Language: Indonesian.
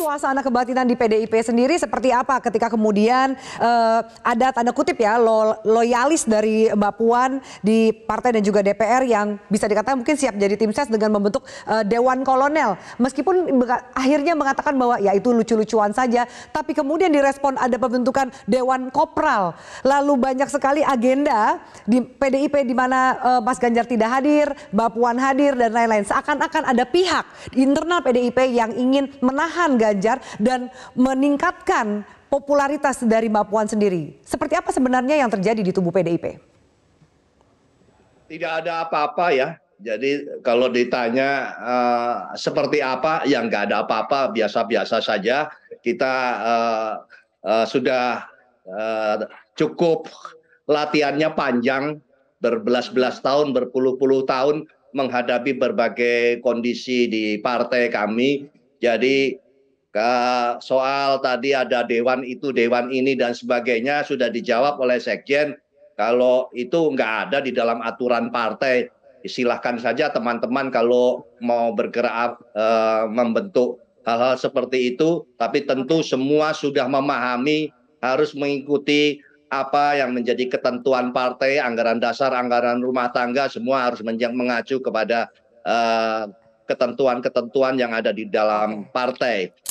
suasana kebatinan di PDIP sendiri seperti apa ketika kemudian uh, ada tanda kutip ya lo, loyalis dari Mbak Puan di partai dan juga DPR yang bisa dikatakan mungkin siap jadi tim ses dengan membentuk uh, dewan kolonel meskipun akhirnya mengatakan bahwa ya itu lucu-lucuan saja tapi kemudian direspon ada pembentukan dewan kopral lalu banyak sekali agenda di PDIP di mana uh, Mas Ganjar tidak hadir, Mbak Puan hadir dan lain-lain seakan-akan ada pihak di internal PDIP yang ingin menahan Ganjar Ganjar dan meningkatkan popularitas dari Mbak Puan sendiri. Seperti apa sebenarnya yang terjadi di tubuh PDIP? Tidak ada apa-apa ya. Jadi kalau ditanya uh, seperti apa, yang nggak ada apa-apa, biasa-biasa saja. Kita uh, uh, sudah uh, cukup latihannya panjang, berbelas-belas tahun, berpuluh-puluh tahun menghadapi berbagai kondisi di partai kami. Jadi ke soal tadi ada dewan itu, dewan ini dan sebagainya sudah dijawab oleh sekjen. Kalau itu nggak ada di dalam aturan partai, silahkan saja teman-teman kalau mau bergerak e, membentuk hal-hal seperti itu. Tapi tentu semua sudah memahami harus mengikuti apa yang menjadi ketentuan partai, anggaran dasar, anggaran rumah tangga, semua harus mengacu kepada eh, ketentuan-ketentuan yang ada di dalam partai.